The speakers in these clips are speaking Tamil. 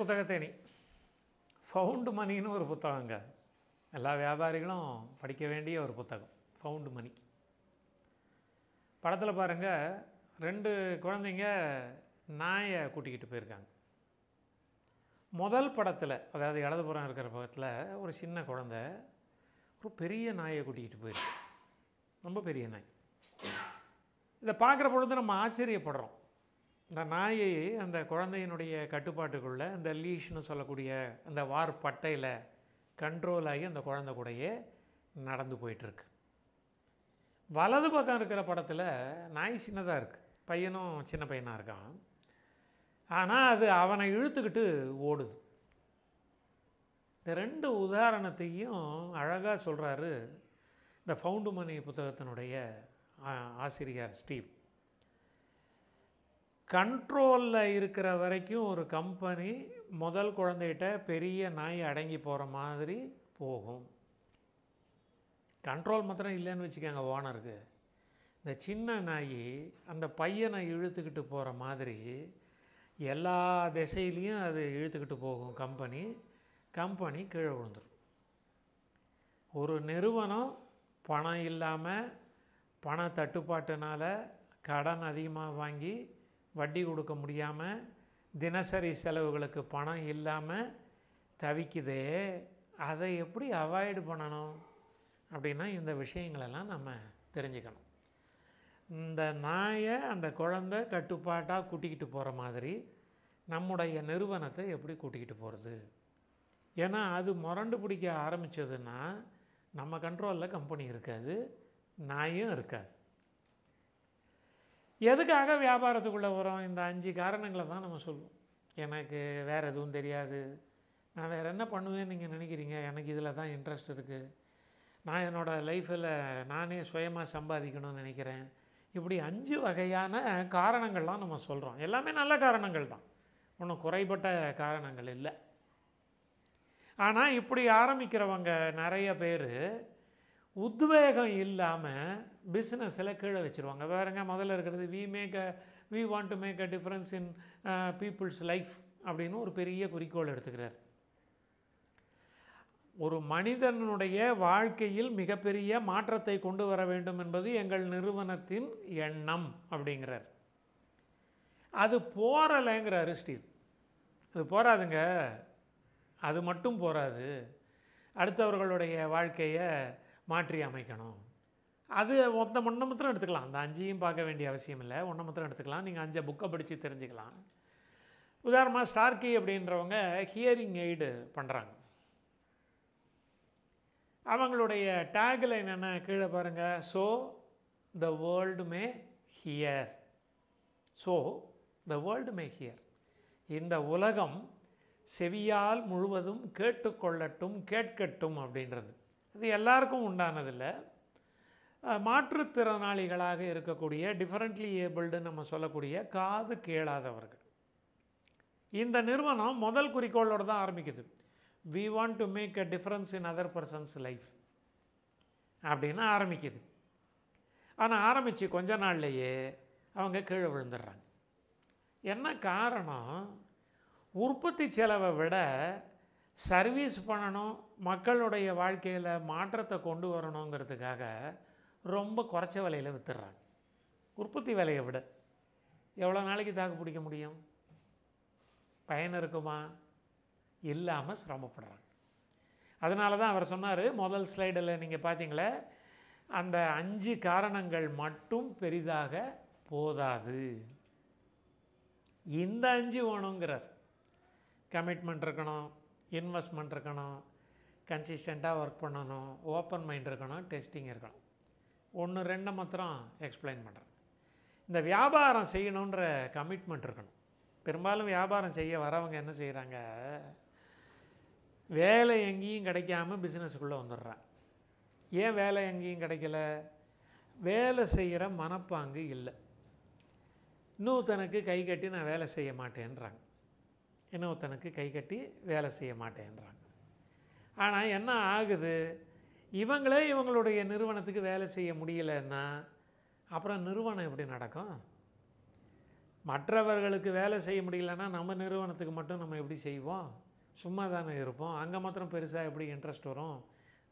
புத்தகத்தேனி ஃபவுண்டு மணின்னு ஒரு புத்தகங்க எல்லா வியாபாரிகளும் படிக்க வேண்டிய ஒரு புத்தகம் ஃபவுண்டு மணி படத்தில் பாருங்கள் ரெண்டு குழந்தைங்க நாயை கூட்டிக்கிட்டு போயிருக்காங்க முதல் படத்தில் அதாவது இடதுபுறம் இருக்கிற பக்கத்தில் ஒரு சின்ன குழந்த ஒரு பெரிய நாயை கூட்டிக்கிட்டு போயிருக்கு ரொம்ப பெரிய நாய் இதை பார்க்குற பொழுது நம்ம ஆச்சரியப்படுறோம் இந்த நாயை அந்த குழந்தையினுடைய கட்டுப்பாட்டுக்குள்ளே அந்த லீஷ்னு சொல்லக்கூடிய அந்த வார் பட்டையில் கண்ட்ரோல் ஆகி அந்த குழந்தை கூடையே நடந்து போயிட்டுருக்கு வலது பக்கம் இருக்கிற படத்தில் நாய் சின்னதாக இருக்குது பையனும் சின்ன பையனாக இருக்கான் ஆனால் அது அவனை இழுத்துக்கிட்டு ஓடுது இந்த ரெண்டு உதாரணத்தையும் அழகாக சொல்கிறாரு இந்த ஃபவுண்டு மணி புத்தகத்தினுடைய ஆசிரியர் ஸ்டீவ் கண்ட்ரோலில் இருக்கிற வரைக்கும் ஒரு கம்பெனி முதல் குழந்தைகிட்ட பெரிய நாய் அடங்கி போகிற மாதிரி போகும் கண்ட்ரோல் மாத்திரம் இல்லைன்னு வச்சுக்கோங்க ஓனருக்கு இந்த சின்ன நாய் அந்த பையனை இழுத்துக்கிட்டு போகிற மாதிரி எல்லா திசையிலையும் அது இழுத்துக்கிட்டு போகும் கம்பெனி கம்பெனி கீழே விழுந்துடும் ஒரு நிறுவனம் பணம் இல்லாமல் பண தட்டுப்பாட்டினால் கடன் அதிகமாக வாங்கி வட்டி கொடுக்க முடியாமல் தினசரி செலவுகளுக்கு பணம் இல்லாமல் தவிக்குதே அதை எப்படி அவாய்டு பண்ணணும் அப்படின்னா இந்த விஷயங்களெல்லாம் நம்ம தெரிஞ்சுக்கணும் இந்த நாயை அந்த குழந்த கட்டுப்பாட்டாக கூட்டிக்கிட்டு போகிற மாதிரி நம்முடைய நிறுவனத்தை எப்படி கூட்டிக்கிட்டு போகிறது ஏன்னா அது முரண்டு பிடிக்க ஆரம்பித்ததுன்னா நம்ம கண்ட்ரோலில் கம்பெனி இருக்காது நாயும் இருக்காது எதுக்காக வியாபாரத்துக்குள்ளே வரோம் இந்த அஞ்சு காரணங்களை தான் நம்ம சொல்லுவோம் எனக்கு வேறு எதுவும் தெரியாது நான் வேறு என்ன பண்ணுவேன்னு நீங்கள் நினைக்கிறீங்க எனக்கு இதில் தான் இன்ட்ரெஸ்ட் இருக்குது நான் என்னோடய லைஃப்பில் நானே சுயமாக சம்பாதிக்கணும்னு நினைக்கிறேன் இப்படி அஞ்சு வகையான காரணங்கள்லாம் நம்ம சொல்கிறோம் எல்லாமே நல்ல காரணங்கள் தான் ஒன்றும் குறைபட்ட காரணங்கள் இல்லை ஆனால் இப்படி ஆரம்பிக்கிறவங்க நிறைய பேர் உத்வேகம் இல்லாமல் பிஸ்னஸில் கீழே வச்சுருவாங்க வேறங்க முதல்ல இருக்கிறது we make a we want to make a difference in people's life அப்படின்னு ஒரு பெரிய குறிக்கோள் எடுத்துக்கிறார் ஒரு மனிதனுடைய வாழ்க்கையில் மிகப்பெரிய மாற்றத்தை கொண்டு வர வேண்டும் என்பது எங்கள் நிறுவனத்தின் எண்ணம் அப்படிங்கிறார் அது போகிறலைங்கிற ஸ்டீவ் அது போராதுங்க அது மட்டும் போராது அடுத்தவர்களுடைய வாழ்க்கையை மாற்றி அமைக்கணும் அது ஒத்த ஒன்றை மாத்திரம் எடுத்துக்கலாம் அந்த அஞ்சையும் பார்க்க வேண்டிய அவசியம் இல்லை ஒன்றை மாத்திரம் எடுத்துக்கலாம் நீங்கள் அஞ்சை புக்கை படித்து தெரிஞ்சுக்கலாம் உதாரணமாக ஸ்டார்கி அப்படின்றவங்க ஹியரிங் எய்டு பண்ணுறாங்க அவங்களுடைய டேக்கில் என்னென்ன கீழே பாருங்கள் so the world may hear so the world may hear இந்த உலகம் செவியால் முழுவதும் கேட்டுக்கொள்ளட்டும் கேட்கட்டும் அப்படின்றது இது எல்லாருக்கும் உண்டானதில்லை மாற்றுத்திறனாளிகளாக இருக்கக்கூடிய டிஃபரெண்ட்லி ஏபிள்டுன்னு நம்ம சொல்லக்கூடிய காது கேளாதவர்கள் இந்த நிறுவனம் முதல் குறிக்கோளோடு தான் ஆரம்பிக்குது we want to make a difference in other persons life அப்படின்னு ஆரம்பிக்குது ஆனால் ஆரம்பித்து கொஞ்ச நாள்லையே அவங்க கீழே விழுந்துடுறாங்க என்ன காரணம் உற்பத்தி செலவை விட சர்வீஸ் பண்ணணும் மக்களுடைய வாழ்க்கையில் மாற்றத்தை கொண்டு வரணுங்கிறதுக்காக ரொம்ப குறைச்ச விலையில் விற்றுறாங்க உற்பத்தி விலையை விட எவ்வளோ நாளைக்கு தாக்கு பிடிக்க முடியும் பயன் இருக்குமா இல்லாமல் சிரமப்படுறாங்க அதனால தான் அவர் சொன்னார் முதல் ஸ்லைடில் நீங்கள் பார்த்தீங்களே அந்த அஞ்சு காரணங்கள் மட்டும் பெரிதாக போதாது இந்த அஞ்சு வேணுங்கிறார் கமிட்மெண்ட் இருக்கணும் இன்வெஸ்ட்மெண்ட் இருக்கணும் கன்சிஸ்டண்ட்டாக ஒர்க் பண்ணணும் ஓப்பன் மைண்ட் இருக்கணும் டெஸ்டிங் இருக்கணும் ஒன்று ரெண்டு மாத்திரம் எக்ஸ்பிளைன் பண்ணுறேன் இந்த வியாபாரம் செய்யணுன்ற கமிட்மெண்ட் இருக்கணும் பெரும்பாலும் வியாபாரம் செய்ய வரவங்க என்ன செய்கிறாங்க வேலை எங்கேயும் கிடைக்காம பிஸ்னஸுக்குள்ளே வந்துடுறான் ஏன் வேலை எங்கேயும் கிடைக்கல வேலை செய்கிற மனப்பாங்கு இல்லை இன்னும் தனக்கு கை கட்டி நான் வேலை செய்ய மாட்டேன்றாங்க இன்னொருத்தனுக்கு கை கட்டி வேலை செய்ய மாட்டேன்றாங்க ஆனால் என்ன ஆகுது இவங்களே இவங்களுடைய நிறுவனத்துக்கு வேலை செய்ய முடியலைன்னா அப்புறம் நிறுவனம் எப்படி நடக்கும் மற்றவர்களுக்கு வேலை செய்ய முடியலன்னா நம்ம நிறுவனத்துக்கு மட்டும் நம்ம எப்படி செய்வோம் சும்மா தானே இருப்போம் அங்கே மாத்திரம் பெருசாக எப்படி இன்ட்ரெஸ்ட் வரும்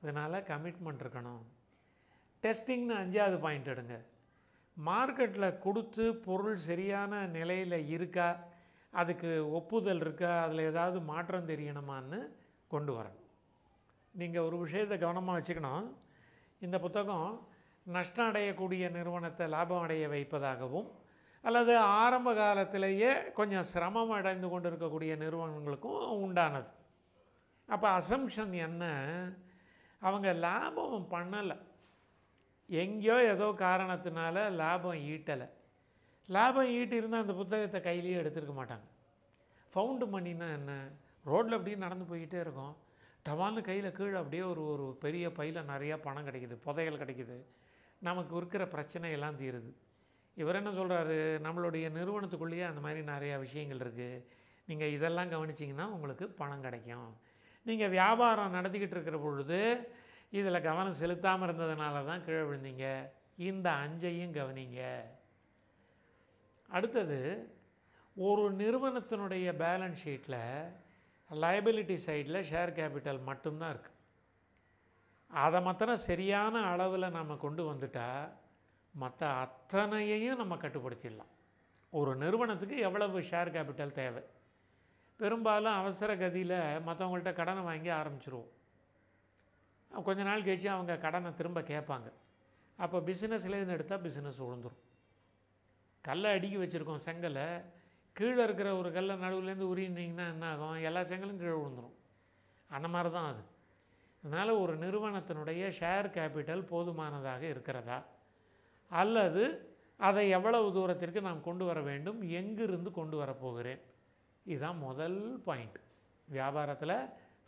அதனால் கமிட்மெண்ட் இருக்கணும் டெஸ்டிங்னு அஞ்சாவது பாயிண்ட் எடுங்க மார்க்கெட்டில் கொடுத்து பொருள் சரியான நிலையில் இருக்கா அதுக்கு ஒப்புதல் இருக்கா அதில் ஏதாவது மாற்றம் தெரியணுமான்னு கொண்டு வரணும் நீங்கள் ஒரு விஷயத்தை கவனமாக வச்சுக்கணும் இந்த புத்தகம் நஷ்டம் அடையக்கூடிய நிறுவனத்தை லாபம் அடைய வைப்பதாகவும் அல்லது ஆரம்ப காலத்திலேயே கொஞ்சம் சிரமம் அடைந்து கொண்டு இருக்கக்கூடிய நிறுவனங்களுக்கும் உண்டானது அப்போ அசம்ஷன் என்ன அவங்க லாபம் பண்ணலை எங்கேயோ ஏதோ காரணத்தினால லாபம் ஈட்டலை லாபம் ஈட்டு இருந்தால் அந்த புத்தகத்தை கையிலேயே எடுத்துருக்க மாட்டாங்க ஃபவுண்டு மணின்னா என்ன ரோட்டில் அப்படியே நடந்து போய்கிட்டே இருக்கும் டவால்னு கையில் கீழே அப்படியே ஒரு ஒரு பெரிய பையில் நிறையா பணம் கிடைக்கிது புதையல் கிடைக்கிது நமக்கு இருக்கிற பிரச்சனையெல்லாம் தீருது இவர் என்ன சொல்கிறாரு நம்மளுடைய நிறுவனத்துக்குள்ளேயே அந்த மாதிரி நிறையா விஷயங்கள் இருக்குது நீங்கள் இதெல்லாம் கவனிச்சிங்கன்னா உங்களுக்கு பணம் கிடைக்கும் நீங்கள் வியாபாரம் நடத்திக்கிட்டு இருக்கிற பொழுது இதில் கவனம் செலுத்தாமல் இருந்ததுனால தான் கீழே விழுந்தீங்க இந்த அஞ்சையும் கவனிங்க அடுத்தது ஒரு நிறுவனத்தினுடைய பேலன்ஸ் ஷீட்டில் லைபிலிட்டி சைடில் ஷேர் கேபிட்டல் மட்டும்தான் இருக்குது அதை மாத்திரம் சரியான அளவில் நம்ம கொண்டு வந்துட்டால் மற்ற அத்தனையையும் நம்ம கட்டுப்படுத்திடலாம் ஒரு நிறுவனத்துக்கு எவ்வளவு ஷேர் கேபிட்டல் தேவை பெரும்பாலும் அவசர கதியில் மற்றவங்கள்ட்ட கடனை வாங்கி ஆரம்பிச்சிருவோம் கொஞ்ச நாள் கழித்து அவங்க கடனை திரும்ப கேட்பாங்க அப்போ பிஸ்னஸ்லேருந்து எடுத்தால் பிஸ்னஸ் உழுந்துடும் கல்லை அடுக்கி வச்சுருக்கோம் செங்கலை கீழே இருக்கிற ஒரு கல்லை நடுவுலேருந்து உருவினீங்கன்னா என்ன ஆகும் எல்லா செங்கலும் கீழே விழுந்துடும் அந்த மாதிரி தான் அது அதனால் ஒரு நிறுவனத்தினுடைய ஷேர் கேபிட்டல் போதுமானதாக இருக்கிறதா அல்லது அதை எவ்வளவு தூரத்திற்கு நாம் கொண்டு வர வேண்டும் எங்கிருந்து கொண்டு வரப்போகிறேன் இதுதான் முதல் பாயிண்ட் வியாபாரத்தில்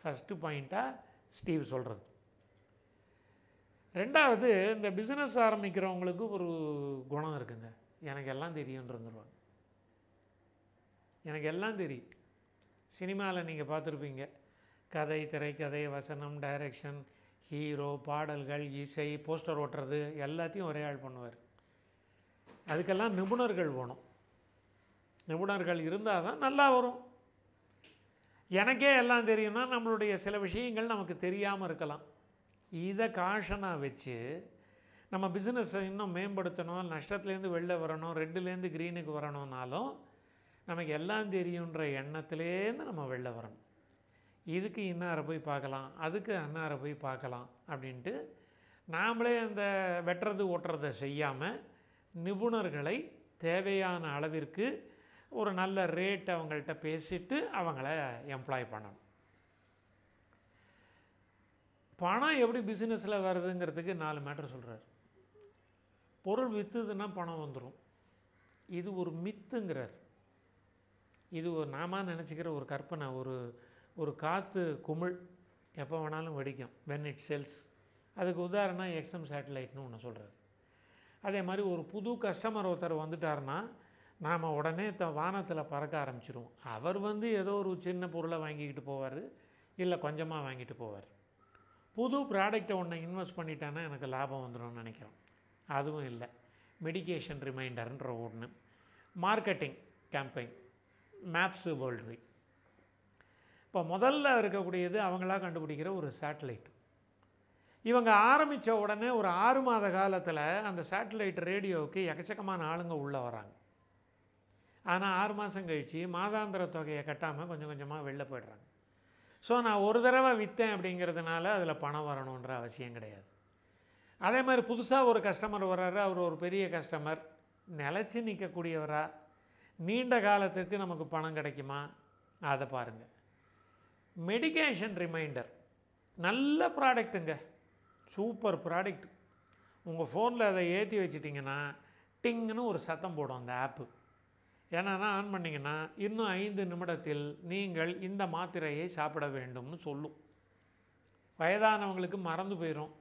ஃபஸ்ட்டு பாயிண்ட்டாக ஸ்டீவ் சொல்கிறது ரெண்டாவது இந்த பிஸ்னஸ் ஆரம்பிக்கிறவங்களுக்கு ஒரு குணம் இருக்குங்க எனக்கு எல்லாம் தெரியும்னு இருந்துருவாங்க எனக்கு எல்லாம் தெரியும் சினிமாவில் நீங்கள் பார்த்துருப்பீங்க கதை திரைக்கதை வசனம் டைரக்ஷன் ஹீரோ பாடல்கள் இசை போஸ்டர் ஓட்டுறது எல்லாத்தையும் ஒரே ஆள் பண்ணுவார் அதுக்கெல்லாம் நிபுணர்கள் வேணும் நிபுணர்கள் இருந்தால் தான் நல்லா வரும் எனக்கே எல்லாம் தெரியும்னா நம்மளுடைய சில விஷயங்கள் நமக்கு தெரியாமல் இருக்கலாம் இதை காஷனாக வச்சு நம்ம பிஸ்னஸை இன்னும் மேம்படுத்தணும் நஷ்டத்துலேருந்து வெளில வரணும் ரெட்டுலேருந்து க்ரீனுக்கு வரணும்னாலும் நமக்கு எல்லாம் தெரியுன்ற எண்ணத்துலேருந்து நம்ம வெளில வரணும் இதுக்கு இன்னாரை போய் பார்க்கலாம் அதுக்கு அன்னாரை போய் பார்க்கலாம் அப்படின்ட்டு நாமளே அந்த வெட்டுறது ஓட்டுறதை செய்யாமல் நிபுணர்களை தேவையான அளவிற்கு ஒரு நல்ல ரேட் அவங்கள்ட்ட பேசிவிட்டு அவங்கள எம்ப்ளாய் பண்ணணும் பணம் எப்படி பிஸ்னஸில் வருதுங்கிறதுக்கு நாலு மேட்ரு சொல்கிறார் பொருள் விற்றுதுன்னா பணம் வந்துடும் இது ஒரு மித்துங்கிறார் இது ஒரு நாம நினச்சிக்கிற ஒரு கற்பனை ஒரு ஒரு காற்று குமிழ் எப்போ வேணாலும் வெடிக்கும் வென் இட் செல்ஸ் அதுக்கு உதாரணம் எக்ஸ்எம் சேட்டலைட்னு ஒன்று சொல்கிறார் அதே மாதிரி ஒரு புது கஸ்டமர் ஒருத்தர் வந்துட்டார்னா நாம் உடனே த வானத்தில் பறக்க ஆரம்பிச்சிருவோம் அவர் வந்து ஏதோ ஒரு சின்ன பொருளை வாங்கிக்கிட்டு போவார் இல்லை கொஞ்சமாக வாங்கிட்டு போவார் புது ப்ராடக்டை ஒன்று இன்வெஸ்ட் பண்ணிட்டேன்னா எனக்கு லாபம் வந்துடும்னு நினைக்கிறோம் அதுவும் இல்லை மெடிக்கேஷன் ரிமைண்டர்ன்ற ஒன்று மார்க்கெட்டிங் கேம்பெயின் மேப்ஸு வேர்ல்டு இப்போ முதல்ல இருக்கக்கூடியது அவங்களாக கண்டுபிடிக்கிற ஒரு சேட்டலைட் இவங்க ஆரம்பித்த உடனே ஒரு ஆறு மாத காலத்தில் அந்த சேட்டலைட் ரேடியோவுக்கு எக்கச்சக்கமான ஆளுங்க உள்ளே வராங்க ஆனால் ஆறு மாதம் கழித்து மாதாந்திர தொகையை கட்டாமல் கொஞ்சம் கொஞ்சமாக வெளில போய்ட்றாங்க ஸோ நான் ஒரு தடவை விற்றேன் அப்படிங்கிறதுனால அதில் பணம் வரணுன்ற அவசியம் கிடையாது அதே மாதிரி புதுசாக ஒரு கஸ்டமர் வர்றாரு அவர் ஒரு பெரிய கஸ்டமர் நிலச்சி நிற்கக்கூடியவரா நீண்ட காலத்துக்கு நமக்கு பணம் கிடைக்குமா அதை பாருங்கள் மெடிகேஷன் ரிமைண்டர் நல்ல ப்ராடக்ட்டுங்க சூப்பர் ப்ராடக்ட் உங்கள் ஃபோனில் அதை ஏற்றி வச்சிட்டிங்கன்னா டிங்குன்னு ஒரு சத்தம் போடும் அந்த ஆப்பு என்னென்னா ஆன் பண்ணிங்கன்னா இன்னும் ஐந்து நிமிடத்தில் நீங்கள் இந்த மாத்திரையை சாப்பிட வேண்டும்னு சொல்லும் வயதானவங்களுக்கு மறந்து போயிடும்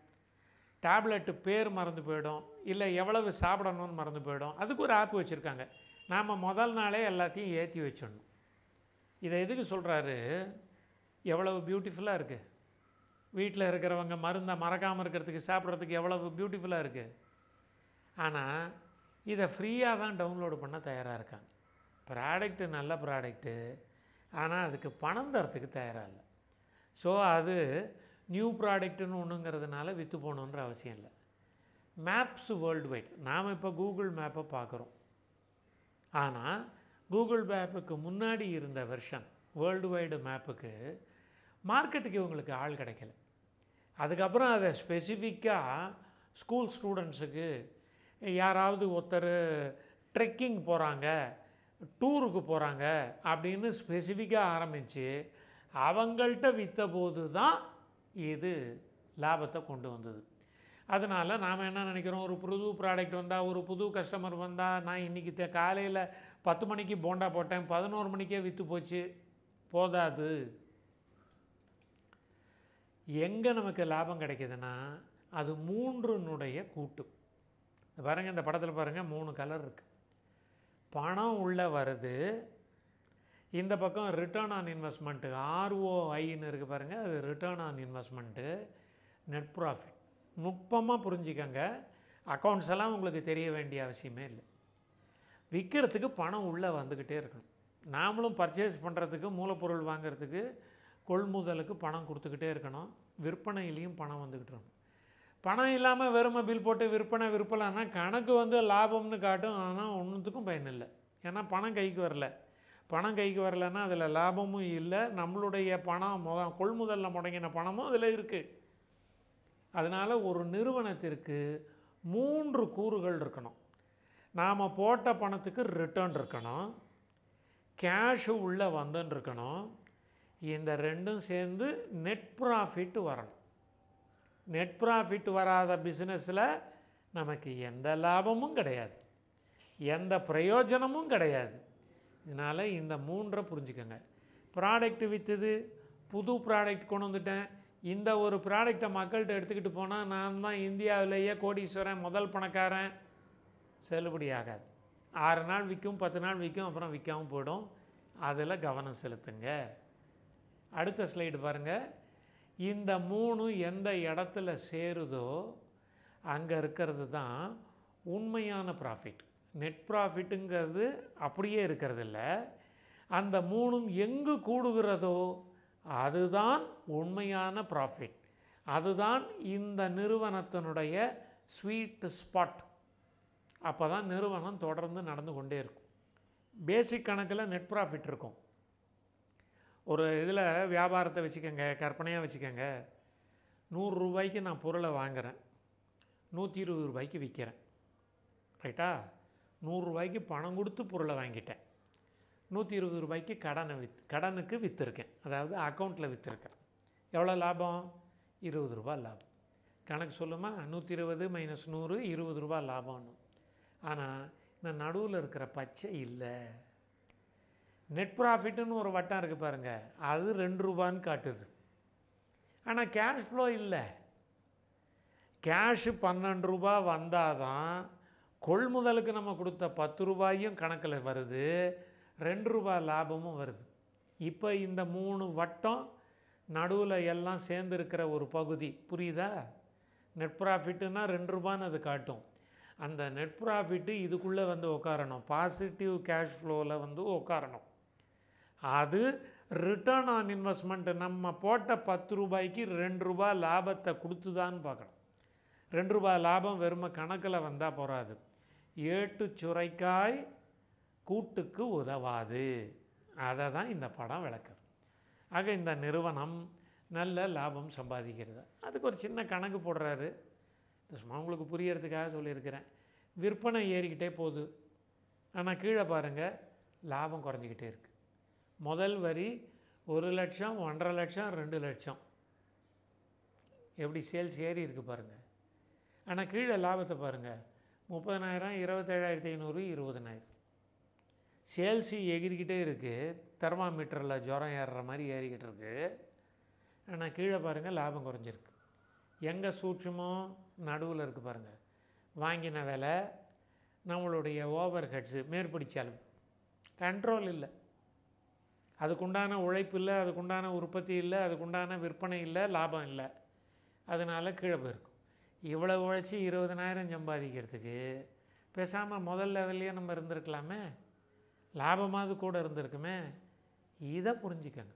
டேப்லெட்டு பேர் மறந்து போயிடும் இல்லை எவ்வளவு சாப்பிடணும்னு மறந்து போயிடும் அதுக்கு ஒரு ஆப் வச்சுருக்காங்க நாம் முதல் நாளே எல்லாத்தையும் ஏற்றி வச்சிடணும் இதை எதுக்கு சொல்கிறாரு எவ்வளவு பியூட்டிஃபுல்லாக இருக்குது வீட்டில் இருக்கிறவங்க மருந்தை மறக்காமல் இருக்கிறதுக்கு சாப்பிட்றதுக்கு எவ்வளவு பியூட்டிஃபுல்லாக இருக்குது ஆனால் இதை ஃப்ரீயாக தான் டவுன்லோடு பண்ண தயாராக இருக்காங்க ப்ராடக்ட்டு நல்ல ப்ராடக்ட்டு ஆனால் அதுக்கு பணம் தரத்துக்கு தயாராக இல்லை ஸோ அது நியூ ப்ராடக்ட்டுன்னு ஒன்றுங்கிறதுனால விற்று போகணுன்ற அவசியம் இல்லை மேப்ஸ் வேர்ல்டு வைட் நாம் இப்போ கூகுள் மேப்பை பார்க்குறோம் ஆனால் கூகுள் மேப்புக்கு முன்னாடி இருந்த வெர்ஷன் வேர்ல்டு வைடு மேப்புக்கு மார்க்கெட்டுக்கு இவங்களுக்கு ஆள் கிடைக்கல அதுக்கப்புறம் அதை ஸ்பெசிஃபிக்காக ஸ்கூல் ஸ்டூடெண்ட்ஸுக்கு யாராவது ஒருத்தர் ட்ரெக்கிங் போகிறாங்க டூருக்கு போகிறாங்க அப்படின்னு ஸ்பெசிஃபிக்காக ஆரம்பித்து அவங்கள்ட்ட விற்ற போது தான் இது லாபத்தை கொண்டு வந்தது அதனால் நாம் என்ன நினைக்கிறோம் ஒரு புது ப்ராடக்ட் வந்தால் ஒரு புது கஸ்டமர் வந்தால் நான் இன்றைக்கி காலையில் பத்து மணிக்கு போண்டா போட்டேன் பதினோரு மணிக்கே விற்று போச்சு போதாது எங்கே நமக்கு லாபம் கிடைக்கிதுன்னா அது மூன்றுனுடைய கூட்டு பாருங்கள் இந்த படத்தில் பாருங்கள் மூணு கலர் இருக்குது பணம் உள்ளே வருது இந்த பக்கம் ரிட்டர்ன் ஆன் இன்வெஸ்ட்மெண்ட்டு ஆர்ஓஐன்னு இருக்குது பாருங்கள் அது return on investment net profit நுட்பமாக புரிஞ்சிக்கங்க அக்கௌண்ட்ஸ் எல்லாம் உங்களுக்கு தெரிய வேண்டிய அவசியமே இல்லை விற்கிறதுக்கு பணம் உள்ளே வந்துக்கிட்டே இருக்கணும் நாமளும் பர்ச்சேஸ் பண்ணுறதுக்கு மூலப்பொருள் வாங்கிறதுக்கு கொள்முதலுக்கு பணம் கொடுத்துக்கிட்டே இருக்கணும் விற்பனையிலையும் பணம் வந்துக்கிட்டு இருக்கணும் பணம் இல்லாமல் வெறுமை பில் போட்டு விற்பனை விற்பலைன்னா கணக்கு வந்து லாபம்னு காட்டும் ஆனால் ஒன்றுத்துக்கும் பயன் இல்லை ஏன்னா பணம் கைக்கு வரல பணம் கைக்கு வரலன்னா அதில் லாபமும் இல்லை நம்மளுடைய பணம் முத கொள்முதலில் முடங்கின பணமும் அதில் இருக்குது அதனால் ஒரு நிறுவனத்திற்கு மூன்று கூறுகள் இருக்கணும் நாம் போட்ட பணத்துக்கு ரிட்டர்ன் இருக்கணும் கேஷு உள்ளே வந்துன்னு இருக்கணும் இந்த ரெண்டும் சேர்ந்து நெட் ப்ராஃபிட் வரணும் நெட் ப்ராஃபிட் வராத பிஸ்னஸில் நமக்கு எந்த லாபமும் கிடையாது எந்த பிரயோஜனமும் கிடையாது இதனால் இந்த மூன்றை புரிஞ்சுக்கோங்க ப்ராடக்ட் விற்றுது புது ப்ராடக்ட் கொண்டு வந்துட்டேன் இந்த ஒரு ப்ராடக்டை மக்கள்கிட்ட எடுத்துக்கிட்டு போனால் நான் தான் இந்தியாவிலேயே கோடீஸ்வரன் முதல் பணக்காரன் செல்லுபடி ஆகாது ஆறு நாள் விற்கும் பத்து நாள் விற்கும் அப்புறம் விற்காமல் போயிடும் அதில் கவனம் செலுத்துங்க அடுத்த ஸ்லைடு பாருங்கள் இந்த மூணு எந்த இடத்துல சேருதோ அங்கே இருக்கிறது தான் உண்மையான ப்ராஃபிட் நெட் ப்ராஃபிட்டுங்கிறது அப்படியே இருக்கிறதில்ல அந்த மூணும் எங்கு கூடுகிறதோ அதுதான் உண்மையான ப்ராஃபிட் அதுதான் இந்த நிறுவனத்தினுடைய ஸ்வீட் ஸ்பாட் அப்போ தான் நிறுவனம் தொடர்ந்து நடந்து கொண்டே இருக்கும் பேசிக் கணக்கில் நெட் ப்ராஃபிட் இருக்கும் ஒரு இதில் வியாபாரத்தை வச்சுக்கோங்க கற்பனையாக வச்சுக்கோங்க நூறுரூபாய்க்கு நான் பொருளை வாங்குகிறேன் நூற்றி இருபது ரூபாய்க்கு விற்கிறேன் ரைட்டா நூறுரூபாய்க்கு பணம் கொடுத்து பொருளை வாங்கிட்டேன் நூற்றி இருபது ரூபாய்க்கு கடனை வித் கடனுக்கு விற்றுருக்கேன் அதாவது அக்கௌண்ட்டில் விற்றுருக்கேன் எவ்வளோ லாபம் இருபது ரூபா லாபம் கணக்கு சொல்லுமா நூற்றி இருபது மைனஸ் நூறு இருபது ரூபா லாபம்னு ஆனால் இந்த நடுவில் இருக்கிற பச்சை இல்லை நெட் ப்ராஃபிட்டுன்னு ஒரு வட்டம் இருக்குது பாருங்கள் அது ரெண்டு ரூபான்னு காட்டுது ஆனால் கேஷ் ஃப்ளோ இல்லை கேஷு பன்னெண்டு ரூபா வந்தால் தான் கொள்முதலுக்கு நம்ம கொடுத்த பத்து ரூபாயும் கணக்கில் வருது ரெண்டு ரூபா லாபமும் வருது இப்போ இந்த மூணு வட்டம் நடுவில் எல்லாம் சேர்ந்துருக்கிற ஒரு பகுதி புரியுதா நெட் ப்ராஃபிட்டுன்னா ரெண்டு ரூபான்னு அது காட்டும் அந்த நெட் ப்ராஃபிட்டு இதுக்குள்ளே வந்து உட்காரணும் பாசிட்டிவ் கேஷ் ஃப்ளோவில் வந்து உட்காரணும் அது ரிட்டர்ன் ஆன் இன்வெஸ்ட்மெண்ட்டு நம்ம போட்ட பத்து ரூபாய்க்கு ரெண்டு ரூபா லாபத்தை கொடுத்துதான்னு பார்க்கணும் ரெண்டு ரூபாய் லாபம் வெறும கணக்கில் வந்தால் போகாது ஏட்டு சுரைக்காய் கூட்டுக்கு உதவாது அதை தான் இந்த படம் விளக்குது ஆக இந்த நிறுவனம் நல்ல லாபம் சம்பாதிக்கிறது அதுக்கு ஒரு சின்ன கணக்கு போடுறாரு சும்மா உங்களுக்கு புரியறதுக்காக சொல்லியிருக்கிறேன் விற்பனை ஏறிக்கிட்டே போகுது ஆனால் கீழே பாருங்கள் லாபம் குறைஞ்சிக்கிட்டே இருக்குது முதல் வரி ஒரு லட்சம் ஒன்றரை லட்சம் ரெண்டு லட்சம் எப்படி சேல்ஸ் ஏறி இருக்குது பாருங்கள் ஆனால் கீழே லாபத்தை பாருங்கள் முப்பதனாயிரம் இருபத்தேழாயிரத்தி ஐநூறு இருபதனாயிரம் சேல்ஸ் எகிரிக்கிட்டே இருக்குது தெர்மாமீட்டரில் ஜுரம் ஏறுற மாதிரி ஏறிக்கிட்டு இருக்குது ஆனால் கீழே பாருங்கள் லாபம் குறைஞ்சிருக்கு எங்கே சூட்சமோ நடுவில் இருக்குது பாருங்கள் வாங்கின விலை நம்மளுடைய ஓவர் ஹெட்ஸு மேற்படி செலவு கண்ட்ரோல் இல்லை அதுக்குண்டான உழைப்பு இல்லை அதுக்குண்டான உற்பத்தி இல்லை அதுக்குண்டான விற்பனை இல்லை லாபம் இல்லை அதனால் கீழே போயிருக்கும் இவ்வளோ உழைச்சி இருபதனாயிரம் சம்பாதிக்கிறதுக்கு பேசாமல் முதல் லெவல்லையே நம்ம இருந்திருக்கலாமே லாபமாவது கூட இருந்திருக்குமே இதை புரிஞ்சுக்கங்க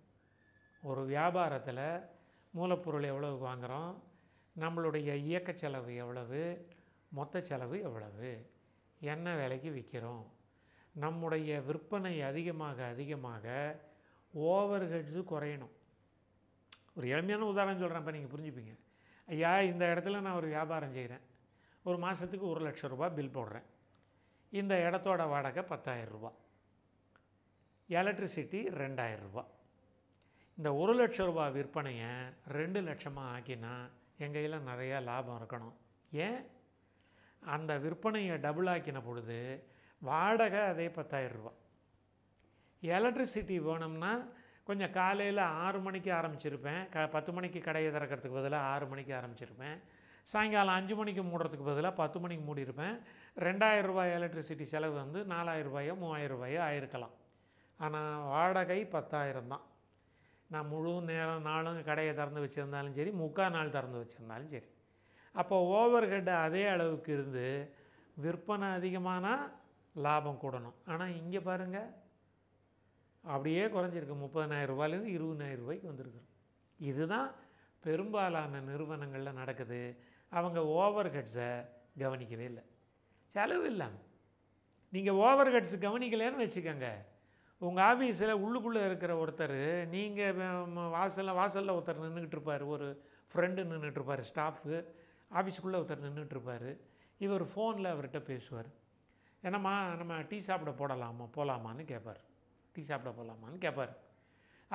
ஒரு வியாபாரத்தில் மூலப்பொருள் எவ்வளவு வாங்குகிறோம் நம்மளுடைய இயக்க செலவு எவ்வளவு மொத்த செலவு எவ்வளவு என்ன விலைக்கு விற்கிறோம் நம்முடைய விற்பனை அதிகமாக அதிகமாக ஓவர் ஹெட்ஸு குறையணும் ஒரு எளிமையான உதாரணம் சொல்கிறேன் இப்போ நீங்கள் புரிஞ்சுப்பீங்க ஐயா இந்த இடத்துல நான் ஒரு வியாபாரம் செய்கிறேன் ஒரு மாதத்துக்கு ஒரு லட்ச ரூபா பில் போடுறேன் இந்த இடத்தோட வாடகை பத்தாயிரம் ரூபா எலக்ட்ரிசிட்டி ரெண்டாயிரரூபா இந்த ஒரு லட்ச ரூபா விற்பனையை ரெண்டு லட்சமாக ஆக்கினா எங்கள் கையில் நிறையா லாபம் இருக்கணும் ஏன் அந்த விற்பனையை டபுள் ஆக்கின பொழுது வாடகை அதே ரூபா எலக்ட்ரிசிட்டி வேணும்னா கொஞ்சம் காலையில் ஆறு மணிக்கு ஆரம்பிச்சிருப்பேன் க பத்து மணிக்கு கடையை திறக்கிறதுக்கு பதிலாக ஆறு மணிக்கு ஆரம்பிச்சிருப்பேன் சாயங்காலம் அஞ்சு மணிக்கு மூடுறதுக்கு பதிலாக பத்து மணிக்கு மூடியிருப்பேன் ரெண்டாயிரம் ரூபாய் எலக்ட்ரிசிட்டி செலவு வந்து நாலாயிரம் ரூபாயோ மூவாயிரம் ரூபாயோ ஆயிருக்கலாம் ஆனால் வாடகை பத்தாயிரம் தான் நான் முழு நேரம் நாளும் கடையை திறந்து வச்சுருந்தாலும் சரி முக்கால் நாள் திறந்து வச்சுருந்தாலும் சரி அப்போ ஓவர் ஹெட் அதே அளவுக்கு இருந்து விற்பனை அதிகமானால் லாபம் கூடணும் ஆனால் இங்கே பாருங்கள் அப்படியே குறைஞ்சிருக்கு முப்பதனாயிரம் ரூபாயிலேருந்து இருபதாயிரம் ரூபாய்க்கு வந்திருக்குறோம் இதுதான் பெரும்பாலான நிறுவனங்களில் நடக்குது அவங்க ஓவர் ஹெட்ஸை கவனிக்கவே இல்லை செலவு இல்லாமல் நீங்கள் ஓவர் ஹெட்ஸ் கவனிக்கலன்னு வச்சுக்கோங்க உங்கள் ஆஃபீஸில் உள்ளுக்குள்ளே இருக்கிற ஒருத்தர் நீங்கள் வாசலில் வாசலில் ஒருத்தர் நின்றுக்கிட்டு இருப்பார் ஒரு ஃப்ரெண்டு நின்றுட்டுருப்பார் ஸ்டாஃபு ஆஃபீஸுக்குள்ளே ஒருத்தர் நின்றுட்டுருப்பார் இவர் ஃபோனில் அவர்கிட்ட பேசுவார் என்னம்மா நம்ம டீ சாப்பிட போடலாமா போகலாமான்னு கேட்பார் டீ சாப்பிட போகலாமான்னு கேட்பார்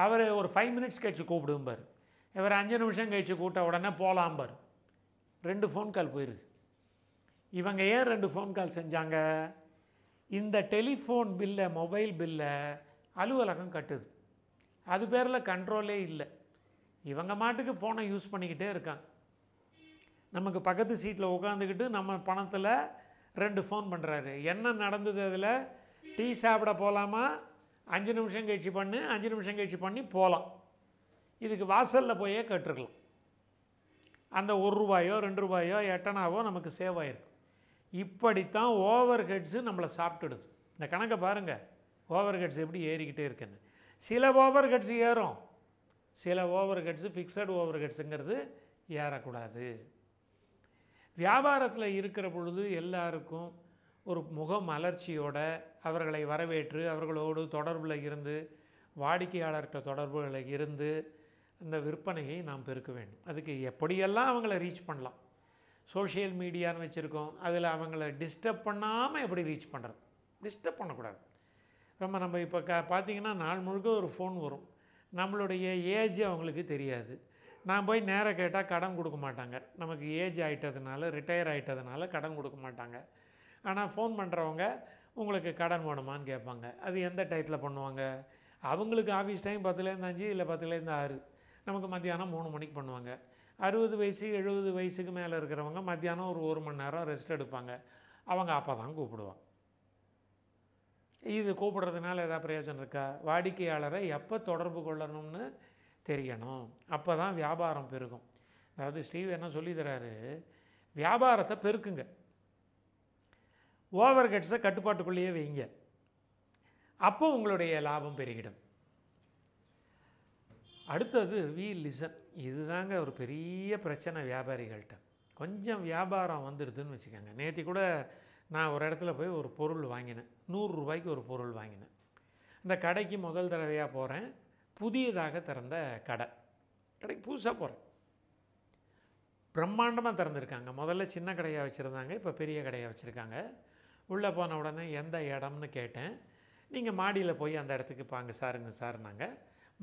அவர் ஒரு ஃபைவ் மினிட்ஸ் கழிச்சு கூப்பிடும்பார் இவர் அஞ்சு நிமிஷம் கழித்து கூப்பிட்ட உடனே போகலாம்பார் ரெண்டு ஃபோன் கால் போயிருக்கு இவங்க ஏன் ரெண்டு ஃபோன் கால் செஞ்சாங்க இந்த டெலிஃபோன் பில்லை மொபைல் பில்லை அலுவலகம் கட்டுது அது பேரில் கண்ட்ரோலே இல்லை இவங்க மாட்டுக்கு ஃபோனை யூஸ் பண்ணிக்கிட்டே இருக்காங்க நமக்கு பக்கத்து சீட்டில் உட்காந்துக்கிட்டு நம்ம பணத்தில் ரெண்டு ஃபோன் பண்ணுறாரு என்ன நடந்தது அதில் டீ சாப்பிட போகலாமா அஞ்சு நிமிஷம் கழிச்சு பண்ணு அஞ்சு நிமிஷம் கழிச்சு பண்ணி போகலாம் இதுக்கு வாசலில் போயே கட்டுருக்கலாம் அந்த ஒரு ரூபாயோ ரெண்டு ரூபாயோ எட்டனாவோ நமக்கு சேவ் ஆகிருக்கும் இப்படித்தான் ஓவர் ஹெட்ஸு நம்மளை சாப்பிட்டுடுது இந்த கணக்கை பாருங்கள் ஓவர் ஹெட்ஸ் எப்படி ஏறிக்கிட்டே இருக்குன்னு சில ஓவர் ஹெட்ஸ் ஏறும் சில ஓவர் ஹெட்ஸு ஃபிக்ஸடு ஓவர் ஹெட்ஸுங்கிறது ஏறக்கூடாது வியாபாரத்தில் இருக்கிற பொழுது எல்லாருக்கும் ஒரு முக மலர்ச்சியோடு அவர்களை வரவேற்று அவர்களோடு தொடர்பில் இருந்து வாடிக்கையாளர்கிட்ட தொடர்புகளை இருந்து இந்த விற்பனையை நாம் பெருக்க வேண்டும் அதுக்கு எப்படியெல்லாம் அவங்கள ரீச் பண்ணலாம் சோஷியல் மீடியான்னு வச்சுருக்கோம் அதில் அவங்கள டிஸ்டர்ப் பண்ணாமல் எப்படி ரீச் பண்ணுறது டிஸ்டர்ப் பண்ணக்கூடாது ரொம்ப நம்ம இப்போ க பார்த்திங்கன்னா நாள் முழுக்க ஒரு ஃபோன் வரும் நம்மளுடைய ஏஜ் அவங்களுக்கு தெரியாது நான் போய் நேராக கேட்டால் கடன் கொடுக்க மாட்டாங்க நமக்கு ஏஜ் ஆகிட்டதுனால ரிட்டையர் ஆகிட்டதுனால கடன் கொடுக்க மாட்டாங்க ஆனால் ஃபோன் பண்ணுறவங்க உங்களுக்கு கடன் வேணுமான்னு கேட்பாங்க அது எந்த டயத்தில் பண்ணுவாங்க அவங்களுக்கு ஆஃபீஸ் டைம் பத்துலேருந்து அஞ்சு இல்லை பத்துலேருந்து ஆறு நமக்கு மத்தியானம் மூணு மணிக்கு பண்ணுவாங்க அறுபது வயசு எழுபது வயசுக்கு மேலே இருக்கிறவங்க மத்தியானம் ஒரு ஒரு மணி நேரம் ரெஸ்ட் எடுப்பாங்க அவங்க அப்போ தான் கூப்பிடுவான் இது கூப்பிடுறதுனால எதாவது பிரயோஜனம் இருக்கா வாடிக்கையாளரை எப்போ தொடர்பு கொள்ளணும்னு தெரியணும் அப்போ தான் வியாபாரம் பெருகும் அதாவது ஸ்டீவ் என்ன சொல்லித்தராரு வியாபாரத்தை பெருக்குங்க ஓவர் ஹெட்ஸை கட்டுப்பாட்டுக்குள்ளேயே வைங்க அப்போ உங்களுடைய லாபம் பெருகிடும் அடுத்தது வி லிசன் இதுதாங்க ஒரு பெரிய பிரச்சனை வியாபாரிகள்கிட்ட கொஞ்சம் வியாபாரம் வந்துடுதுன்னு வச்சுக்கோங்க நேற்று கூட நான் ஒரு இடத்துல போய் ஒரு பொருள் வாங்கினேன் நூறுரூபாய்க்கு ஒரு பொருள் வாங்கினேன் இந்த கடைக்கு முதல் தடவையாக போகிறேன் புதியதாக திறந்த கடை கடைக்கு புதுசாக போகிறேன் பிரம்மாண்டமாக திறந்துருக்காங்க முதல்ல சின்ன கடையாக வச்சுருந்தாங்க இப்போ பெரிய கடையாக வச்சுருக்காங்க உள்ளே போன உடனே எந்த இடம்னு கேட்டேன் நீங்கள் மாடியில் போய் அந்த இடத்துக்கு பாங்க சாருங்க சார் நாங்கள்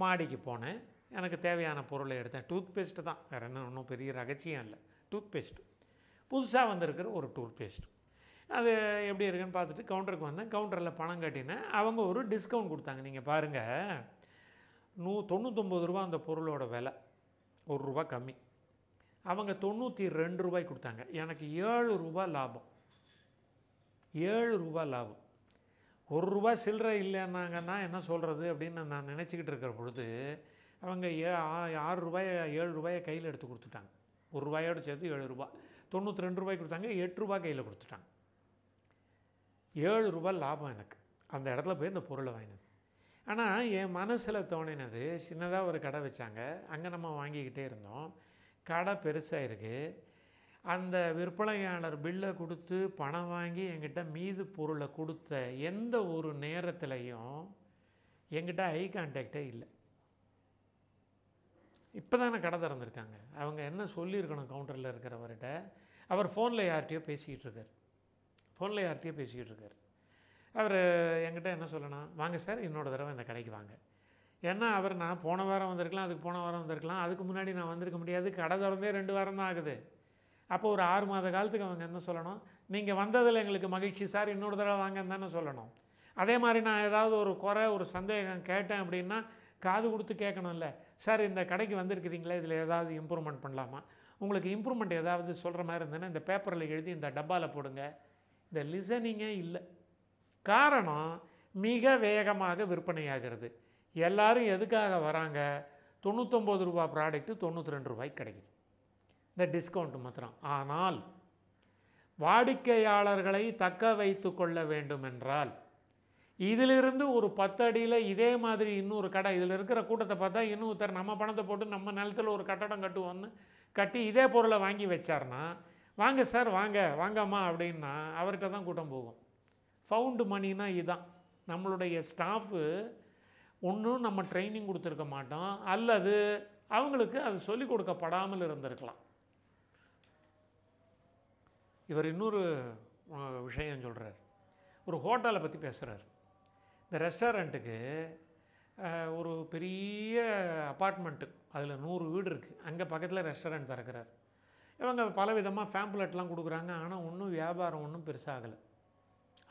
மாடிக்கு போனேன் எனக்கு தேவையான பொருளை எடுத்தேன் டூத் பேஸ்ட்டு தான் வேறு என்ன ஒன்றும் பெரிய ரகசியம் இல்லை டூத் பேஸ்ட்டு புதுசாக வந்திருக்கிற ஒரு டூத் பேஸ்ட்டு அது எப்படி இருக்குன்னு பார்த்துட்டு கவுண்டருக்கு வந்தேன் கவுண்டரில் பணம் கட்டினேன் அவங்க ஒரு டிஸ்கவுண்ட் கொடுத்தாங்க நீங்கள் பாருங்கள் நூ தொண்ணூத்தொம்பது ரூபா அந்த பொருளோட விலை ஒரு ரூபா கம்மி அவங்க தொண்ணூற்றி ரெண்டு ரூபாய் கொடுத்தாங்க எனக்கு ஏழு ரூபா லாபம் ஏழு ரூபா லாபம் ஒரு ரூபா சில்லறை இல்லைன்னாங்கன்னா என்ன சொல்கிறது அப்படின்னு நான் நினச்சிக்கிட்டு இருக்கிற பொழுது அவங்க ஏ ஆறு ரூபாய் ஏழு ரூபாயை கையில் எடுத்து கொடுத்துட்டாங்க ஒரு ரூபாயோடு சேர்த்து ஏழு ரூபா தொண்ணூற்றி ரெண்டு ரூபாய்க்கு கொடுத்தாங்க எட்டு ரூபா கையில் கொடுத்துட்டாங்க ஏழு ரூபா லாபம் எனக்கு அந்த இடத்துல போய் இந்த பொருளை வாங்கினது ஆனால் என் மனசில் தோணினது சின்னதாக ஒரு கடை வச்சாங்க அங்கே நம்ம வாங்கிக்கிட்டே இருந்தோம் கடை பெருசாக இருக்குது அந்த விற்பனையாளர் பில்லை கொடுத்து பணம் வாங்கி எங்கிட்ட மீது பொருளை கொடுத்த எந்த ஒரு நேரத்துலையும் எங்கிட்ட ஐ கான்டாக்டே இல்லை இப்போ தானே கடை திறந்துருக்காங்க அவங்க என்ன சொல்லியிருக்கணும் கவுண்டரில் இருக்கிறவர்கிட்ட அவர் ஃபோனில் யார்கிட்டையோ பேசிக்கிட்டு இருக்கார் ஃபோனில் யார்கிட்டையோ பேசிக்கிட்டு இருக்கார் அவர் என்கிட்ட என்ன சொல்லணும் வாங்க சார் இன்னொரு தடவை இந்த கடைக்கு வாங்க ஏன்னா அவர் நான் போன வாரம் வந்திருக்கலாம் அதுக்கு போன வாரம் வந்திருக்கலாம் அதுக்கு முன்னாடி நான் வந்திருக்க முடியாது கடை திறந்தே ரெண்டு வாரம் தான் ஆகுது அப்போ ஒரு ஆறு மாத காலத்துக்கு அவங்க என்ன சொல்லணும் நீங்கள் வந்ததில் எங்களுக்கு மகிழ்ச்சி சார் இன்னொரு தடவை வாங்கன்னு தானே சொல்லணும் அதே மாதிரி நான் ஏதாவது ஒரு குறை ஒரு சந்தேகம் கேட்டேன் அப்படின்னா காது கொடுத்து கேட்கணும்ல சார் இந்த கடைக்கு வந்திருக்கிறீங்களா இதில் ஏதாவது இம்ப்ரூவ்மெண்ட் பண்ணலாமா உங்களுக்கு இம்ப்ரூவ்மெண்ட் ஏதாவது சொல்கிற மாதிரி இருந்ததுன்னா இந்த பேப்பரில் எழுதி இந்த டப்பாவில் போடுங்க இந்த லிசனிங்கே இல்லை காரணம் மிக வேகமாக விற்பனையாகிறது எல்லோரும் எதுக்காக வராங்க தொண்ணூத்தொம்பது ரூபா ப்ராடக்ட்டு தொண்ணூற்றி ரெண்டு ரூபாய்க்கு கிடைக்குது இந்த டிஸ்கவுண்ட் மாத்திரம் ஆனால் வாடிக்கையாளர்களை தக்க வைத்து கொள்ள வேண்டும் என்றால் இதிலிருந்து ஒரு பத்தடியில் இதே மாதிரி இன்னொரு கடை இதில் இருக்கிற கூட்டத்தை பார்த்தா இன்னொருத்தர் நம்ம பணத்தை போட்டு நம்ம நிலத்தில் ஒரு கட்டடம் கட்டுவோம்னு கட்டி இதே பொருளை வாங்கி வச்சார்னா வாங்க சார் வாங்க வாங்கம்மா அப்படின்னா அவர்கிட்ட தான் கூட்டம் போகும் ஃபவுண்டு மணினா இதுதான் நம்மளுடைய ஸ்டாஃபு ஒன்றும் நம்ம ட்ரைனிங் கொடுத்துருக்க மாட்டோம் அல்லது அவங்களுக்கு அது சொல்லிக் கொடுக்கப்படாமல் இருந்திருக்கலாம் இவர் இன்னொரு விஷயம் சொல்கிறார் ஒரு ஹோட்டலை பற்றி பேசுகிறார் இந்த ரெஸ்டாரண்ட்டுக்கு ஒரு பெரிய அப்பார்ட்மெண்ட்டு அதில் நூறு வீடு இருக்குது அங்கே பக்கத்தில் ரெஸ்டாரண்ட் திறக்கிறார் இவங்க பல விதமாக ஃபேம்ப்லெட்லாம் கொடுக்குறாங்க ஆனால் ஒன்றும் வியாபாரம் ஒன்றும் பெருசாகலை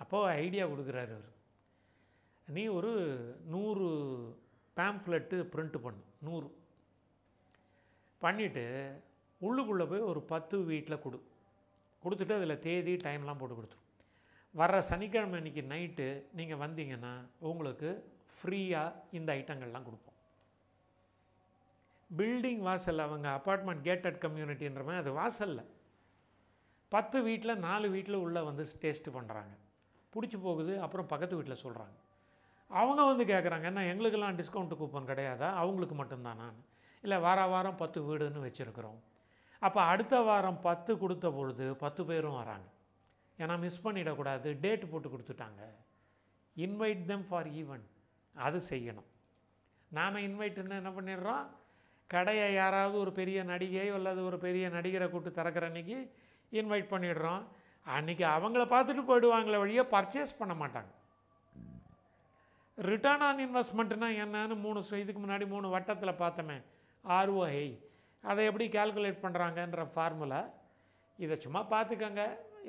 அப்போது ஐடியா கொடுக்குறாரு இவர் நீ ஒரு நூறு பேம்ஃப்லெட்டு பிரிண்ட் பண்ணு நூறு பண்ணிவிட்டு உள்ளுக்குள்ளே போய் ஒரு பத்து வீட்டில் கொடு கொடுத்துட்டு அதில் தேதி டைம்லாம் போட்டு கொடுத்துரும் வர்ற சனிக்கிழமை அன்றைக்கி நைட்டு நீங்கள் வந்தீங்கன்னா உங்களுக்கு ஃப்ரீயாக இந்த ஐட்டங்கள்லாம் கொடுப்போம் பில்டிங் வாசலில் அவங்க அப்பார்ட்மெண்ட் கேட்டட் கம்யூனிட்டின்ற மாதிரி அது வாசலில் பத்து வீட்டில் நாலு வீட்டில் உள்ளே வந்து டேஸ்ட்டு பண்ணுறாங்க பிடிச்சி போகுது அப்புறம் பக்கத்து வீட்டில் சொல்கிறாங்க அவங்க வந்து கேட்குறாங்க என்ன எங்களுக்கெல்லாம் டிஸ்கவுண்ட் கூப்பன் கிடையாதா அவங்களுக்கு மட்டும்தானான்னு இல்லை வார வாரம் பத்து வீடுன்னு வச்சுருக்குறோம் அப்போ அடுத்த வாரம் பத்து கொடுத்த பொழுது பத்து பேரும் வராங்க ஏன்னா மிஸ் பண்ணிடக்கூடாது டேட் போட்டு கொடுத்துட்டாங்க இன்வைட் தெம் ஃபார் ஈவெண்ட் அது செய்யணும் நாம் இன்வைட்டுன்னு என்ன பண்ணிடுறோம் கடையை யாராவது ஒரு பெரிய நடிகையோ அல்லது ஒரு பெரிய நடிகரை கூப்பிட்டு திறக்கிற அன்றைக்கி இன்வைட் பண்ணிடுறோம் அன்றைக்கி அவங்கள பார்த்துட்டு போயிடுவாங்களே வழியே பர்ச்சேஸ் பண்ண மாட்டாங்க ரிட்டர்ன் ஆன் இன்வெஸ்ட்மெண்ட்டுனா என்னன்னு மூணு இதுக்கு முன்னாடி மூணு வட்டத்தில் பார்த்தோமே ஆர்ஓஐ அதை எப்படி கால்குலேட் பண்ணுறாங்கன்ற ஃபார்முலா இதை சும்மா பார்த்துக்கோங்க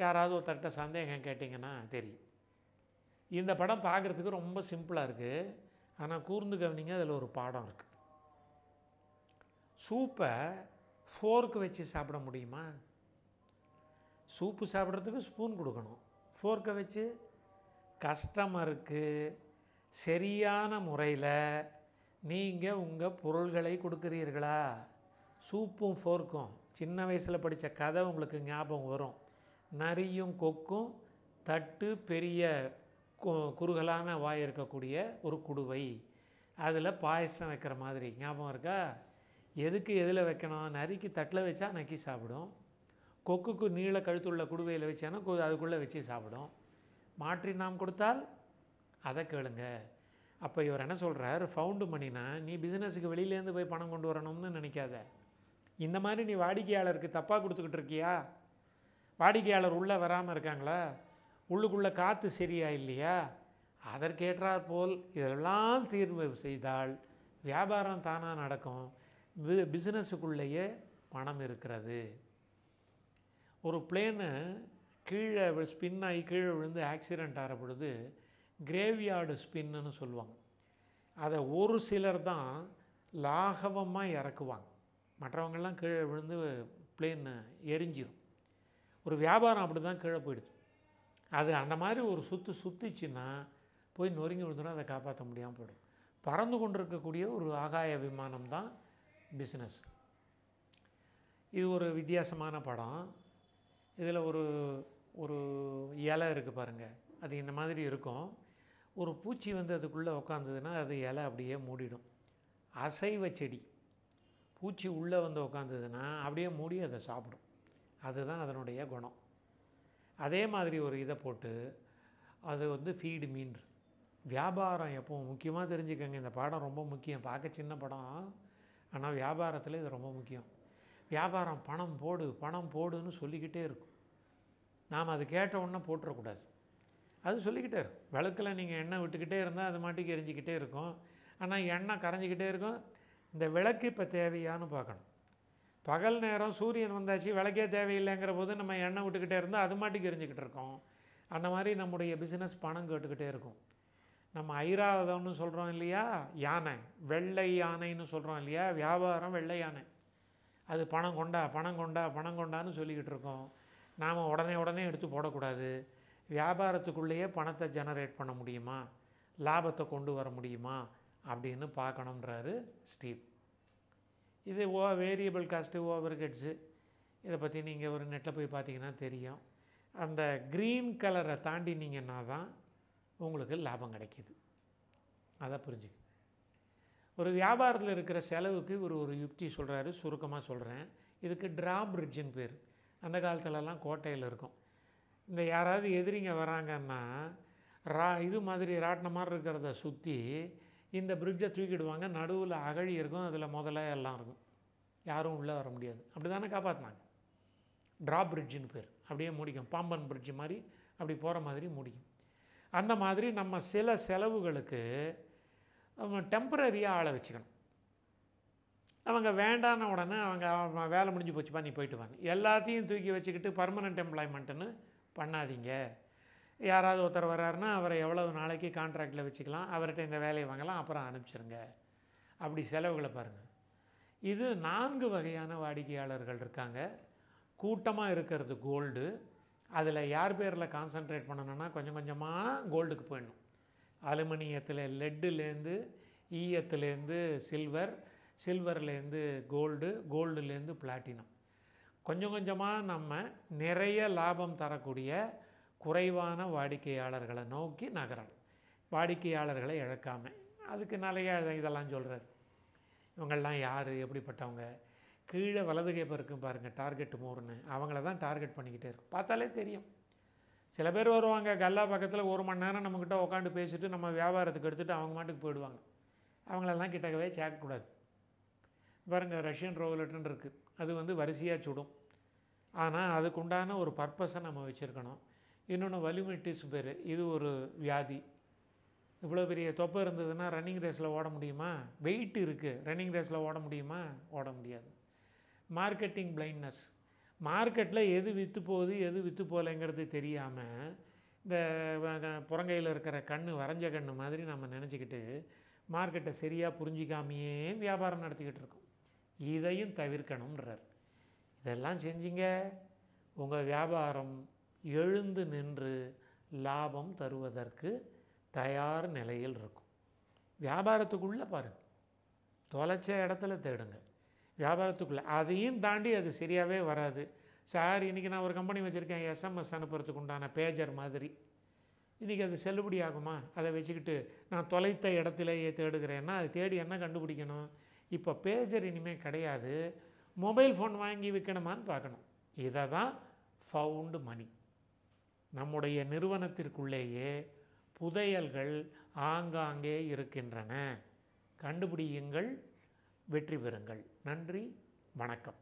யாராவது ஒருத்தர்கிட்ட சந்தேகம் கேட்டிங்கன்னா தெரியும் இந்த படம் பார்க்குறதுக்கு ரொம்ப சிம்பிளாக இருக்குது ஆனால் கூர்ந்து கவனிங்க அதில் ஒரு பாடம் இருக்குது சூப்பை ஃபோர்க்கு வச்சு சாப்பிட முடியுமா சூப்பு சாப்பிட்றதுக்கு ஸ்பூன் கொடுக்கணும் ஃபோர்க்கை வச்சு கஸ்டமருக்கு சரியான முறையில் நீங்கள் உங்கள் பொருள்களை கொடுக்குறீர்களா சூப்பும் ஃபோர்க்கும் சின்ன வயசில் படித்த கதை உங்களுக்கு ஞாபகம் வரும் நரியும் கொக்கும் தட்டு பெரிய குறுகலான வாய் இருக்கக்கூடிய ஒரு குடுவை அதில் பாயசம் வைக்கிற மாதிரி ஞாபகம் இருக்கா எதுக்கு எதில் வைக்கணும் நரிக்கு தட்டில் வச்சா நக்கி சாப்பிடும் கொக்குக்கு நீள கழுத்துள்ள குடுவையில் வச்சானா அதுக்குள்ளே வச்சு சாப்பிடும் மாற்றி நாம் கொடுத்தால் அதை கேளுங்க அப்போ இவர் என்ன சொல்கிறார் ஃபவுண்டு மணினா நீ பிஸ்னஸுக்கு வெளியிலேருந்து போய் பணம் கொண்டு வரணும்னு நினைக்காத இந்த மாதிரி நீ வாடிக்கையாளருக்கு தப்பாக கொடுத்துக்கிட்டு இருக்கியா வாடிக்கையாளர் உள்ளே வராமல் இருக்காங்களா உள்ளுக்குள்ளே காற்று சரியா இல்லையா அதற்கேற்றாற் போல் இதெல்லாம் தீர்வு செய்தால் வியாபாரம் தானாக நடக்கும் பிஸ்னஸுக்குள்ளேயே பணம் இருக்கிறது ஒரு பிளேனு கீழே ஸ்பின் ஆகி கீழே விழுந்து ஆக்சிடெண்ட் ஆகிற பொழுது கிரேவியார்டு ஸ்பின்னு சொல்லுவாங்க அதை ஒரு சிலர் தான் லாகவமாக இறக்குவாங்க மற்றவங்கள்லாம் கீழே விழுந்து பிளேன் எரிஞ்சிடும் ஒரு வியாபாரம் அப்படி தான் கீழே போயிடுது அது அந்த மாதிரி ஒரு சுற்று சுற்றிச்சுன்னா போய் நொறுங்கி விழுந்தோன்னா அதை காப்பாற்ற முடியாமல் போயிடும் பறந்து கொண்டிருக்கக்கூடிய ஒரு ஆகாய விமானம் தான் பிஸ்னஸ் இது ஒரு வித்தியாசமான படம் இதில் ஒரு ஒரு இலை இருக்குது பாருங்கள் அது இந்த மாதிரி இருக்கும் ஒரு பூச்சி வந்து அதுக்குள்ளே உட்காந்துதுன்னா அது இலை அப்படியே மூடிடும் அசைவ செடி பூச்சி உள்ளே வந்து உட்காந்ததுன்னா அப்படியே மூடி அதை சாப்பிடும் அதுதான் அதனுடைய குணம் அதே மாதிரி ஒரு இதை போட்டு அது வந்து ஃபீடு மீன் வியாபாரம் எப்போவும் முக்கியமாக தெரிஞ்சுக்கோங்க இந்த பாடம் ரொம்ப முக்கியம் பார்க்க சின்ன படம் ஆனால் வியாபாரத்தில் இது ரொம்ப முக்கியம் வியாபாரம் பணம் போடு பணம் போடுன்னு சொல்லிக்கிட்டே இருக்கும் நாம் அது கேட்ட உடனே போட்டுறக்கூடாது அது சொல்லிக்கிட்டே இருக்கும் விளக்கில் நீங்கள் எண்ணெய் விட்டுக்கிட்டே இருந்தால் அது மாட்டிக்கு எரிஞ்சிக்கிட்டே இருக்கும் ஆனால் எண்ணெய் கரைஞ்சிக்கிட்டே இருக்கும் இந்த விளக்கு இப்போ தேவையான்னு பார்க்கணும் பகல் நேரம் சூரியன் வந்தாச்சு விளக்கே தேவையில்லைங்கிற போது நம்ம எண்ணெய் விட்டுக்கிட்டே இருந்தால் அது மாட்டுக்கு எரிஞ்சிக்கிட்டு இருக்கோம் அந்த மாதிரி நம்முடைய பிஸ்னஸ் பணம் கேட்டுக்கிட்டே இருக்கும் நம்ம ஐராவதம்னு சொல்கிறோம் இல்லையா யானை வெள்ளை யானைன்னு சொல்கிறோம் இல்லையா வியாபாரம் வெள்ளை யானை அது பணம் கொண்டா பணம் கொண்டா பணம் கொண்டான்னு சொல்லிக்கிட்டு இருக்கோம் நாம் உடனே உடனே எடுத்து போடக்கூடாது வியாபாரத்துக்குள்ளேயே பணத்தை ஜெனரேட் பண்ண முடியுமா லாபத்தை கொண்டு வர முடியுமா அப்படின்னு பார்க்கணுன்றாரு ஸ்டீவ் இது ஓ வேரியபிள் காஸ்ட்டு ஓவர் ஹெட்ஸு இதை பற்றி நீங்கள் ஒரு நெட்டில் போய் பார்த்தீங்கன்னா தெரியும் அந்த க்ரீன் கலரை தாண்டினீங்கன்னா தான் உங்களுக்கு லாபம் கிடைக்கிது அதை புரிஞ்சுக்க ஒரு வியாபாரத்தில் இருக்கிற செலவுக்கு ஒரு ஒரு யுக்தி சொல்கிறாரு சுருக்கமாக சொல்கிறேன் இதுக்கு ட்ரா பிரிட்ஜுன்னு பேர் அந்த காலத்துலலாம் கோட்டையில் இருக்கும் இந்த யாராவது எதிரிங்க வராங்கன்னா ரா இது மாதிரி ராட்டின மாதிரி இருக்கிறத சுற்றி இந்த பிரிட்ஜை தூக்கிடுவாங்க நடுவில் அகழி இருக்கும் அதில் முதல்ல எல்லாம் இருக்கும் யாரும் உள்ளே வர முடியாது அப்படி தானே காப்பாற்றினாங்க ட்ரா பிரிட்ஜின்னு பேர் அப்படியே முடிக்கும் பாம்பன் பிரிட்ஜு மாதிரி அப்படி போகிற மாதிரி முடிக்கும் அந்த மாதிரி நம்ம சில செலவுகளுக்கு டெம்பரரியாக ஆளை வச்சுக்கணும் அவங்க வேண்டான உடனே அவங்க வேலை முடிஞ்சு போச்சுப்பா நீ போயிட்டு வாங்க எல்லாத்தையும் தூக்கி வச்சுக்கிட்டு பர்மனெண்ட் எம்ப்ளாய்மெண்ட்டுன்னு பண்ணாதீங்க யாராவது ஒருத்தர் வர்றாருன்னா அவரை எவ்வளவு நாளைக்கு கான்ட்ராக்டில் வச்சுக்கலாம் அவர்கிட்ட இந்த வேலையை வாங்கலாம் அப்புறம் அனுப்பிச்சிருங்க அப்படி செலவுகளை பாருங்கள் இது நான்கு வகையான வாடிக்கையாளர்கள் இருக்காங்க கூட்டமாக இருக்கிறது கோல்டு அதில் யார் பேரில் கான்சன்ட்ரேட் பண்ணணும்னா கொஞ்சம் கொஞ்சமாக கோல்டுக்கு போயிடணும் அலுமினியத்தில் லெட்டுலேருந்து ஈயத்துலேருந்து e சில்வர் சில்வர்லேருந்து கோல்டு கோல்டுலேருந்து பிளாட்டினம் கொஞ்சம் கொஞ்சமாக நம்ம நிறைய லாபம் தரக்கூடிய குறைவான வாடிக்கையாளர்களை நோக்கி நகரணும் வாடிக்கையாளர்களை இழக்காமல் அதுக்கு நிறைய இதெல்லாம் சொல்கிறார் இவங்கள்லாம் யார் எப்படிப்பட்டவங்க கீழே வலது கேப்பம் இருக்கும் பாருங்கள் டார்கெட் மோர்னு அவங்கள தான் டார்கெட் பண்ணிக்கிட்டே இருக்கும் பார்த்தாலே தெரியும் சில பேர் வருவாங்க கல்லா பக்கத்தில் ஒரு மணி நேரம் நம்மக்கிட்ட உட்காந்து பேசிட்டு நம்ம வியாபாரத்துக்கு எடுத்துகிட்டு அவங்க மாட்டுக்கு போயிடுவாங்க அவங்களெல்லாம் கிட்டக்கவே சேர்க்கக்கூடாது பாருங்கள் ரஷ்யன் ரோவலட்னு இருக்குது அது வந்து வரிசையாக சுடும் ஆனால் அதுக்குண்டான ஒரு பர்பஸை நம்ம வச்சுருக்கணும் இன்னொன்று வலிமை டிஸ் பேர் இது ஒரு வியாதி இவ்வளோ பெரிய தொப்பை இருந்ததுன்னா ரன்னிங் ரேஸில் ஓட முடியுமா வெயிட் இருக்குது ரன்னிங் ரேஸில் ஓட முடியுமா ஓட முடியாது மார்க்கெட்டிங் பிளைண்ட்னஸ் மார்க்கெட்டில் எது விற்று போகுது எது விற்று போகலைங்கிறது தெரியாமல் இந்த புறங்கையில் இருக்கிற கண் வரைஞ்ச கண் மாதிரி நம்ம நினச்சிக்கிட்டு மார்க்கெட்டை சரியாக புரிஞ்சிக்காமையே வியாபாரம் நடத்திக்கிட்டு இருக்கோம் இதையும் தவிர்க்கணுன்றார் இதெல்லாம் செஞ்சீங்க உங்கள் வியாபாரம் எழுந்து நின்று லாபம் தருவதற்கு தயார் நிலையில் இருக்கும் வியாபாரத்துக்குள்ளே பாருங்கள் தொலைச்ச இடத்துல தேடுங்க வியாபாரத்துக்குள்ளே அதையும் தாண்டி அது சரியாகவே வராது சார் இன்றைக்கி நான் ஒரு கம்பெனி வச்சுருக்கேன் எஸ்எம்எஸ் அனுப்புறதுக்கு உண்டான பேஜர் மாதிரி இன்றைக்கி அது செல்லுபடி ஆகுமா அதை வச்சுக்கிட்டு நான் தொலைத்த இடத்துலையே தேடுகிறேன்னா அதை தேடி என்ன கண்டுபிடிக்கணும் இப்போ பேஜர் இனிமேல் கிடையாது மொபைல் ஃபோன் வாங்கி விற்கணுமான்னு பார்க்கணும் இதை தான் ஃபவுண்டு மணி நம்முடைய நிறுவனத்திற்குள்ளேயே புதையல்கள் ஆங்காங்கே இருக்கின்றன கண்டுபிடியுங்கள் வெற்றி பெறுங்கள் நன்றி வணக்கம்